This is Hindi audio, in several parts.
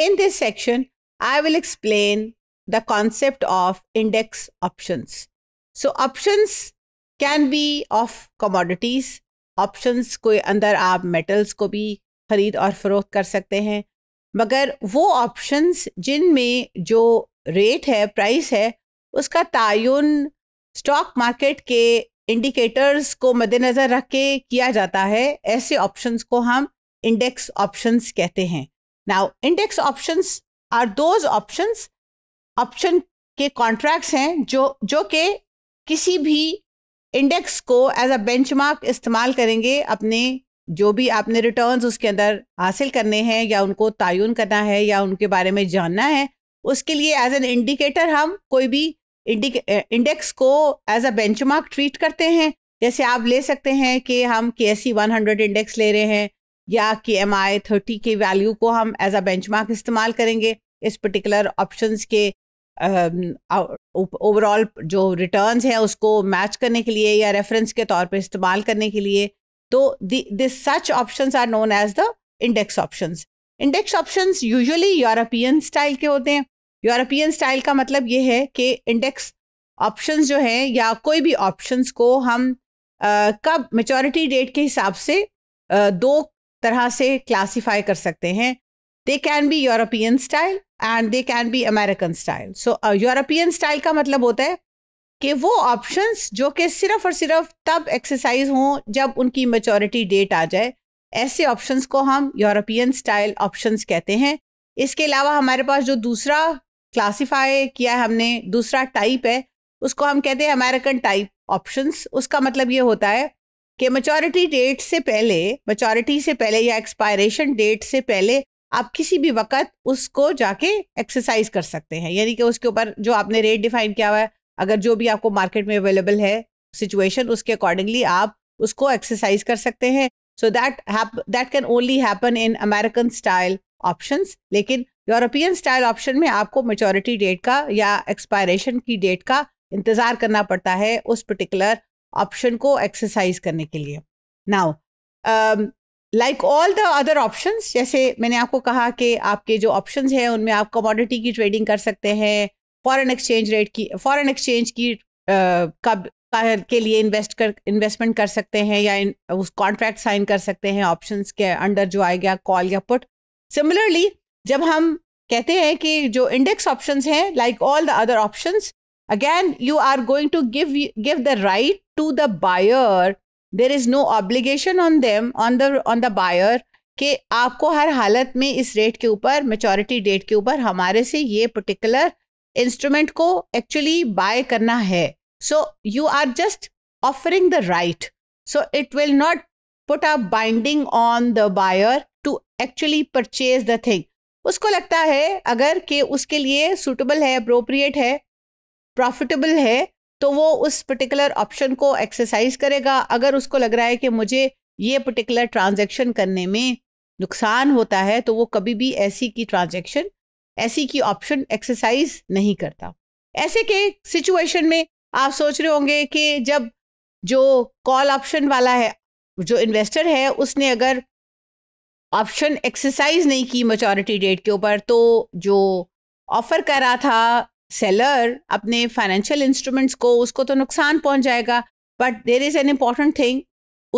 In this section, I will explain the concept of index options. So options can be of commodities. Options के अंदर आप metals को भी खरीद और फरोख्त कर सकते हैं मगर वो ऑप्शंस जिनमें जो रेट है प्राइस है उसका तयन स्टॉक मार्केट के इंडिकेटर्स को मद्देनज़र रख के किया जाता है ऐसे ऑप्शंस को हम इंडेक्स ऑप्शंस कहते हैं now index options are those options option के कॉन्ट्रैक्ट्स हैं जो जो कि किसी भी इंडेक्स को एज अ बेंचमार्क इस्तेमाल करेंगे अपने जो भी आपने रिटर्न्स उसके अंदर हासिल करने हैं या उनको तयन करना है या उनके बारे में जानना है उसके लिए एज एन इंडिकेटर हम कोई भी इंडेक्स को एज अ बेंचमार्क ट्रीट करते हैं जैसे आप ले सकते हैं कि हम K S C one hundred index ले रहे हैं या के एम आई थर्टी के वैल्यू को हम एज अ मार्क इस्तेमाल करेंगे इस पर्टिकुलर ऑप्शन के ओवरऑल um, जो रिटर्न हैं उसको मैच करने के लिए या रेफरेंस के तौर पर इस्तेमाल करने के लिए तो this such option are known as the index option index option usually European style के होते हैं यूरोपियन स्टाइल का मतलब ये है कि इंडेक्स ऑप्शन जो हैं या कोई भी ऑप्शन को हम uh, कब मेचोरिटी डेट के हिसाब से uh, दो तरह से क्लासीफाई कर सकते हैं they can be European style and they can be American style so European style का मतलब होता है कि वो ऑप्शंस जो कि सिर्फ और सिर्फ तब एक्सरसाइज हों जब उनकी मेचोरिटी डेट आ जाए ऐसे ऑप्शंस को हम यूरोपियन स्टाइल ऑप्शंस कहते हैं इसके अलावा हमारे पास जो दूसरा क्लासीफाई किया है हमने दूसरा टाइप है उसको हम कहते हैं अमेरिकन टाइप ऑप्शंस उसका मतलब ये होता है कि मचोरिटी डेट से पहले मचोरिटी से पहले या एक्सपायरेशन डेट से पहले आप किसी भी वक्त उसको जाके एक्सरसाइज कर सकते हैं यानी कि उसके ऊपर जो आपने रेट डिफाइन किया हुआ है अगर जो भी आपको मार्केट में अवेलेबल है सिचुएशन उसके अकॉर्डिंगली आप उसको एक्सरसाइज कर सकते हैं so that that can only happen in American style option लेकिन यूरोपियन स्टाइल ऑप्शन में आपको मेचोरिटी डेट का या एक्सपायरेशन की डेट का इंतज़ार करना पड़ता है उस पर्टिकुलर ऑप्शन को एक्सरसाइज करने के लिए now like all the other options जैसे मैंने आपको कहा कि आपके जो ऑप्शंस हैं उनमें आप कमोडिटी की ट्रेडिंग कर सकते हैं फॉरेन एक्सचेंज रेट की फॉरेन एक्सचेंज की कब के लिए इन्वेस्ट कर इन्वेस्टमेंट कर सकते हैं या इन, उस कॉन्ट्रैक्ट साइन कर सकते हैं ऑप्शंस के अंडर जो आएगा कॉल या पुट सिमिलरली जब हम कहते हैं कि जो इंडेक्स ऑप्शंस हैं like all the other options again you are going to give give the right to the buyer there is no obligation on them on the on the buyer कि आपको हर हालत में इस रेट के ऊपर मेचोरिटी डेट के ऊपर हमारे से ये पर्टिकुलर इंस्ट्रूमेंट को एक्चुअली बाय करना है so you are just offering the right so it will not put a binding on the buyer to actually purchase the thing उसको लगता है अगर कि उसके लिए सूटेबल है अप्रोप्रिएट है प्रॉफिटेबल है तो वो उस पर्टिकुलर ऑप्शन को एक्सरसाइज करेगा अगर उसको लग रहा है कि मुझे ये पर्टिकुलर ट्रांजेक्शन करने में नुकसान होता है तो वो कभी भी ऐसी की ट्रांजेक्शन ऐसी की ऑप्शन एक्सरसाइज नहीं करता ऐसे के सिचुएशन में आप सोच रहे होंगे कि जब जो कॉल ऑप्शन वाला है जो इन्वेस्टर है उसने अगर ऑप्शन एक्सरसाइज नहीं की मचॉरिटी डेट के ऊपर तो जो ऑफर कर रहा था सेलर अपने फाइनेंशियल इंस्ट्रूमेंट्स को उसको तो नुकसान पहुंच जाएगा but there is an important thing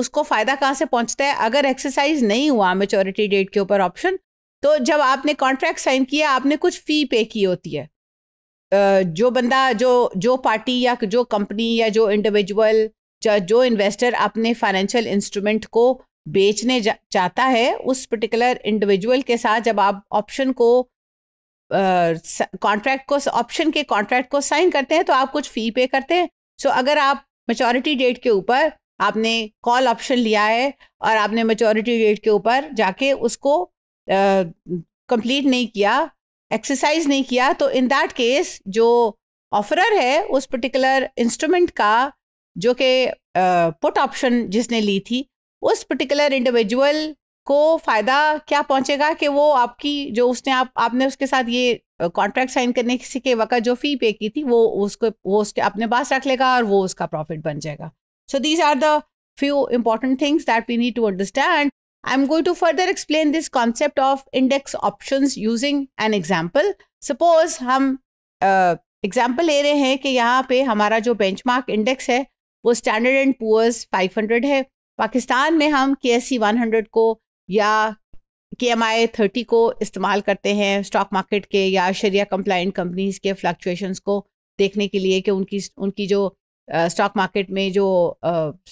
उसको फ़ायदा कहाँ से पहुंचता है अगर एक्सरसाइज नहीं हुआ मेचोरिटी डेट के ऊपर ऑप्शन तो जब आपने कॉन्ट्रैक्ट साइन किया आपने कुछ फ़ी पे की होती है जो बंदा जो जो पार्टी या जो कंपनी या जो इंडिविजुअल जो इन्वेस्टर अपने फाइनेंशियल इंस्ट्रूमेंट को बेचने जा, चाहता है उस पर्टिकुलर इंडिविजुअल के साथ जब आप ऑप्शन को कॉन्ट्रैक्ट को ऑप्शन के कॉन्ट्रैक्ट को साइन करते हैं तो आप कुछ फ़ी पे करते हैं सो so, अगर आप मेचोरिटी डेट के ऊपर आपने कॉल ऑप्शन लिया है और आपने मेचोरिटी डेट के ऊपर जाके उसको कंप्लीट नहीं किया एक्सरसाइज नहीं किया तो इन दैट केस जो ऑफरर है उस पर्टिकुलर इंस्ट्रूमेंट का जो कि पुट ऑप्शन जिसने ली थी उस पर्टिकुलर इंडिविजुअल को फ़ायदा क्या पहुंचेगा कि वो आपकी जो उसने आप आपने उसके साथ ये कॉन्ट्रैक्ट साइन करने किसी के वक़्त जो फ़ी पे की थी वो उसको वो उसके अपने पास रख लेगा और वो उसका प्रॉफिट बन जाएगा so these are the few important things that we need to understand I am going to further explain this concept of index option using an example suppose हम एग्जाम्पल uh, ले रहे हैं कि यहाँ पे हमारा जो मार्क इंडेक्स है वो स्टैंडर्ड एंड पुअर्स हंड्रेड है पाकिस्तान में हम K S C one hundred को या के एम आई थर्टी को इस्तेमाल करते हैं स्टॉक मार्केट के या शरिया कंप्लाइंट कंपनीज के फ्लक्चुएशंस को देखने के लिए कि उनकी उनकी जो स्टॉक मार्केट में जो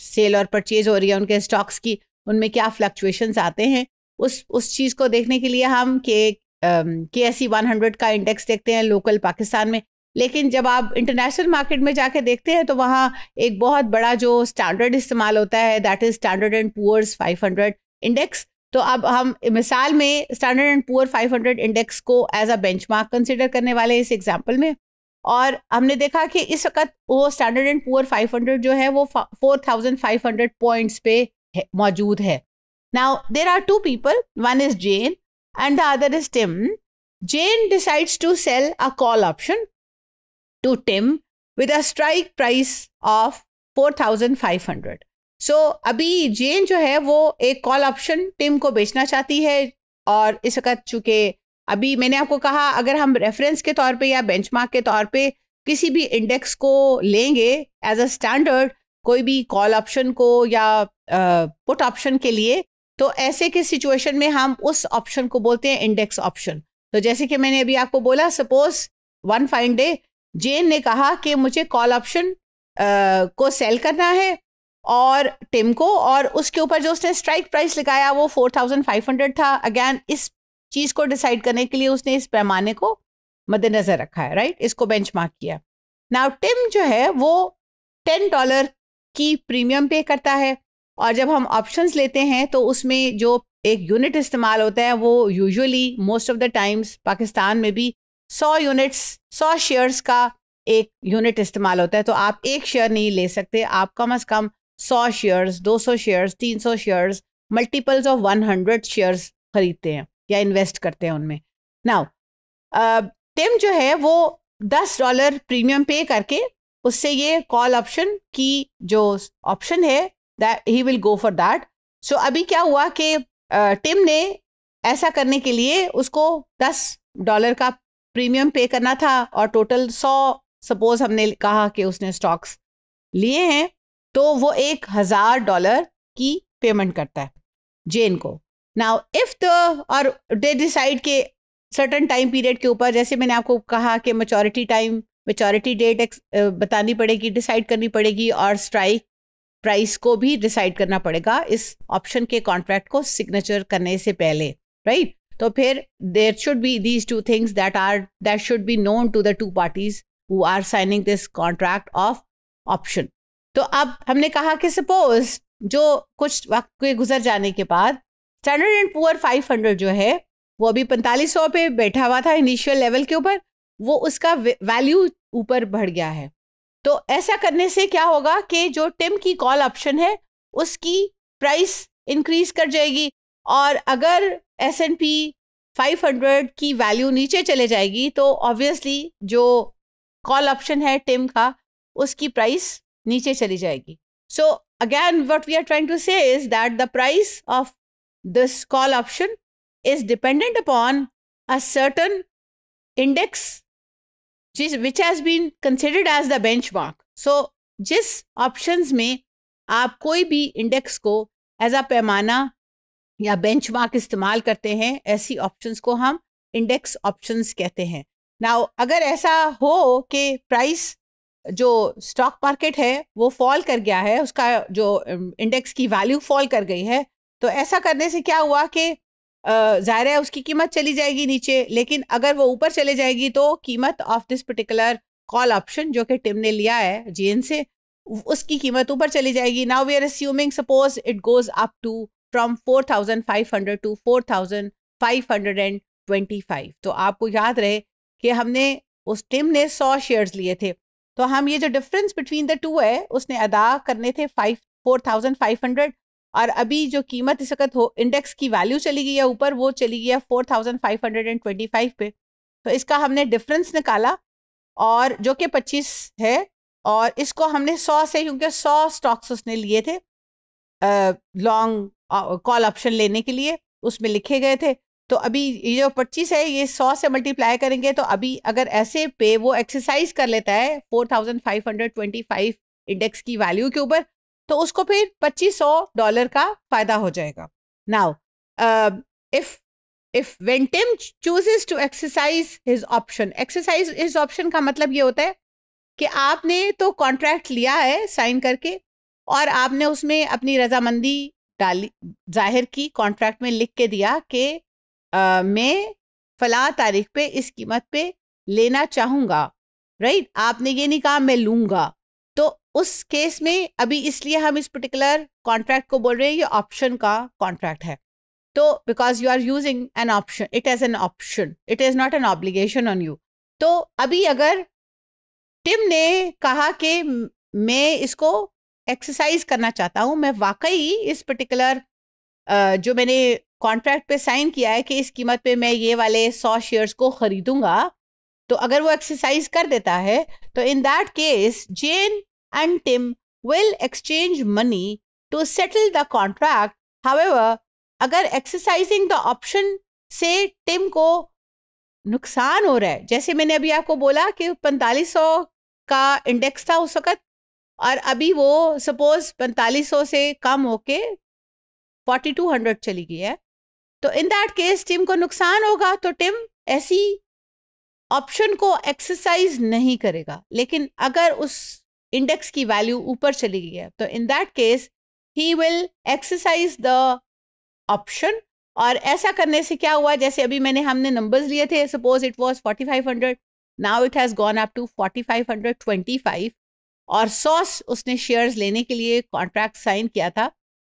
सेल और परचेज हो रही है उनके स्टॉक्स की उनमें क्या फ्लक्चुएशंस आते हैं उस उस चीज़ को देखने के लिए हम के K S C one hundred का इंडेक्स देखते हैं लोकल पाकिस्तान में लेकिन जब आप इंटरनेशनल मार्केट में जाके देखते हैं तो वहाँ एक बहुत बड़ा जो स्टैंडर्ड इस्तेमाल होता है that is Standard and Poor's five hundred index तो अब हम मिसाल में स्टैंडर्ड एंड पुअर 500 इंडेक्स को एज अ मार्क कंसिडर करने वाले हैं इस एग्जाम्पल में और हमने देखा कि इस वक्त वो स्टैंडर्ड एंड पुअर 500 जो है वो 4500 पॉइंट्स पे मौजूद है now there are two people one is Jen and the other is Tim Jen decides to sell a call option to Tim with a strike price of hundred so so, अभी जेन जो है वो एक कॉल ऑप्शन टीम को बेचना चाहती है और इस वक्त चूंकि अभी मैंने आपको कहा अगर हम रेफरेंस के तौर पे या बेंचमार्क के तौर पे किसी भी इंडेक्स को लेंगे एज अ स्टैंडर्ड कोई भी कॉल ऑप्शन को या पुट uh, ऑप्शन के लिए तो ऐसे के सिचुएशन में हम उस ऑप्शन को बोलते हैं इंडेक्स ऑप्शन तो जैसे कि मैंने अभी आपको बोला suppose one fine day Jen ने कहा कि मुझे कॉल ऑप्शन uh, को सेल करना है और टिम को और उसके ऊपर जो उसने स्ट्राइक प्राइस लगाया वो फोर थाउजेंड फाइव हंड्रेड था अगैन इस चीज़ को डिसाइड करने के लिए उसने इस पैमाने को मद्देनजर रखा है राइट इसको बेंच मार्क किया नाउ टिम जो है वो टेन डॉलर की प्रीमियम पे करता है और जब हम ऑप्शंस लेते हैं तो उसमें जो एक यूनिट इस्तेमाल होता है वो usually most of the times Pakistan में भी सौ यूनिट्स सौ शेयर्स का एक यूनिट इस्तेमाल होता है तो आप एक शेयर नहीं ले सकते आप कम अज़ कम सौ शेयर्स दो सौ शेयर्स तीन सौ shares multiples of one hundred shares खरीदते हैं या इन्वेस्ट करते हैं उनमें नाउ टिम uh, जो है वो दस डॉलर प्रीमियम पे करके उससे ये कॉल ऑप्शन की जो ऑप्शन है that he will go for that so अभी क्या हुआ कि टिम uh, ने ऐसा करने के लिए उसको दस डॉलर का प्रीमियम पे करना था और टोटल सौ सपोज हमने कहा कि उसने स्टॉक्स लिए हैं तो वो एक हज़ार डॉलर की पेमेंट करता है जेन को नाउ इफ़ द और दे डिसाइड के सर्टन टाइम पीरियड के ऊपर जैसे मैंने आपको कहा कि मेचोरिटी टाइम मेचोरिटी डेट बतानी पड़ेगी डिसाइड करनी पड़ेगी और स्ट्राइक प्राइस को भी डिसाइड करना पड़ेगा इस ऑप्शन के कॉन्ट्रैक्ट को सिग्नेचर करने से पहले राइट right? तो फिर there should be these two things that are that should be known to the two parties who are signing this contract of option तो अब हमने कहा कि सपोज जो कुछ वक्त के गुजर जाने के बाद स्टैंडर्ड एंड पुअर 500 जो है वो अभी पैंतालीस सौ पे बैठा हुआ था इनिशियल लेवल के ऊपर वो उसका वैल्यू ऊपर बढ़ गया है तो ऐसा करने से क्या होगा कि जो टिम की कॉल ऑप्शन है उसकी प्राइस इंक्रीज कर जाएगी और अगर S N P five hundred की वैल्यू नीचे चले जाएगी तो ऑब्वियसली जो कॉल ऑप्शन है टिम का उसकी प्राइस नीचे चली जाएगी so again what we are trying to say is that the price of this call option is dependent upon a certain index जिस which has been considered as the benchmark so जिस ऑप्शन में आप कोई भी इंडेक्स को एज अ पैमाना या बेंच मार्क इस्तेमाल करते हैं ऐसी ऑप्शन को हम इंडेक्स ऑप्शन कहते हैं ना अगर ऐसा हो कि प्राइस जो स्टॉक मार्केट है वो फॉल कर गया है उसका जो इंडेक्स um, की वैल्यू फॉल कर गई है तो ऐसा करने से क्या हुआ कि ज़ाहिर है उसकी कीमत चली जाएगी नीचे लेकिन अगर वो ऊपर चले जाएगी तो कीमत of this particular call option जो कि टिम ने लिया है जीएन से उसकी कीमत ऊपर चली जाएगी now we are assuming suppose it goes up to from four thousand five hundred to four thousand five hundred and twenty five तो आपको याद रहे कि हमने उस टिम ने सौ शेयर्स लिए थे तो हम ये जो डिफरेंस बिटवीन द टू है उसने अदा करने थे five four thousand five hundred और अभी जो कीमत इस वक्त हो इंडेक्स की वैल्यू चली गई है ऊपर वो चली गई है four thousand five hundred and twenty five पे तो इसका हमने डिफरेंस निकाला और जो कि पच्चीस है और इसको हमने सौ से क्योंकि सौ स्टॉक्स उसने लिए थे लॉन्ग कॉल ऑप्शन लेने के लिए उसमें लिखे गए थे तो अभी ये जो पच्चीस है ये सौ से मल्टीप्लाई करेंगे तो अभी अगर ऐसे पे वो एक्सरसाइज कर लेता है four thousand five hundred twenty five index की वैल्यू के ऊपर तो उसको फिर पच्चीस सौ डॉलर का फायदा हो जाएगा now if if when Tim chooses to exercise his option exercise his option का मतलब ये होता है कि आपने तो कॉन्ट्रैक्ट लिया है साइन करके और आपने उसमें अपनी रजामंदी डाली जाहिर की कॉन्ट्रैक्ट में लिख के दिया कि मैं फला तारीख पे इस कीमत पे लेना चाहूँगा राइट आपने ये नहीं कहा मैं लूँगा तो उस केस में अभी इसलिए हम इस पर्टिकुलर कॉन्ट्रैक्ट को बोल रहे हैं ये ऑप्शन का कॉन्ट्रैक्ट है तो because you are using an option it as an option it is not an obligation on you तो अभी अगर टिम ने कहा कि मैं इसको एक्सरसाइज करना चाहता हूँ मैं वाकई इस पर्टिकुलर जो मैंने कॉन्ट्रैक्ट पे साइन किया है कि इस कीमत पे मैं ये वाले सौ शेयर्स को खरीदूंगा तो अगर वो एक्सरसाइज कर देता है तो in that case Jen and Tim will exchange money to settle the contract however अगर एक्सरसाइजिंग द ऑप्शन से टिम को नुकसान हो रहा है जैसे मैंने अभी आपको बोला कि पैंतालीस सौ का इंडेक्स था उस वक्त और अभी वो सपोज पैंतालीस सौ से कम होके फोर्टी टू हंड्रेड चली गई है तो इन दैट केस टिम को नुकसान होगा तो टिम ऐसी ऑप्शन को एक्सरसाइज नहीं करेगा लेकिन अगर उस इंडेक्स की वैल्यू ऊपर चली गई है तो in that case he will exercise the option और ऐसा करने से क्या हुआ जैसे अभी मैंने हमने नंबर्स लिए थे suppose it was 4500 now it has gone up to 4525 और सॉस उसने शेयर्स लेने के लिए कॉन्ट्रैक्ट साइन किया था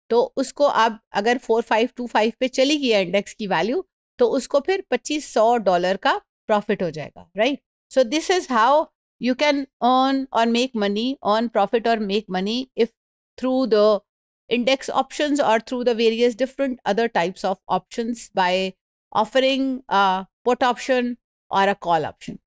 तो उसको आप अगर फोर फाइव टू फाइव पे चली गई इंडेक्स की वैल्यू तो उसको फिर पच्चीस सौ डॉलर का प्रॉफिट हो जाएगा right so this is how you can earn और मेक मनी अर्न प्रॉफिट और make money if through the index option और through the various different other types of option by offering put option और अ कॉल ऑप्शन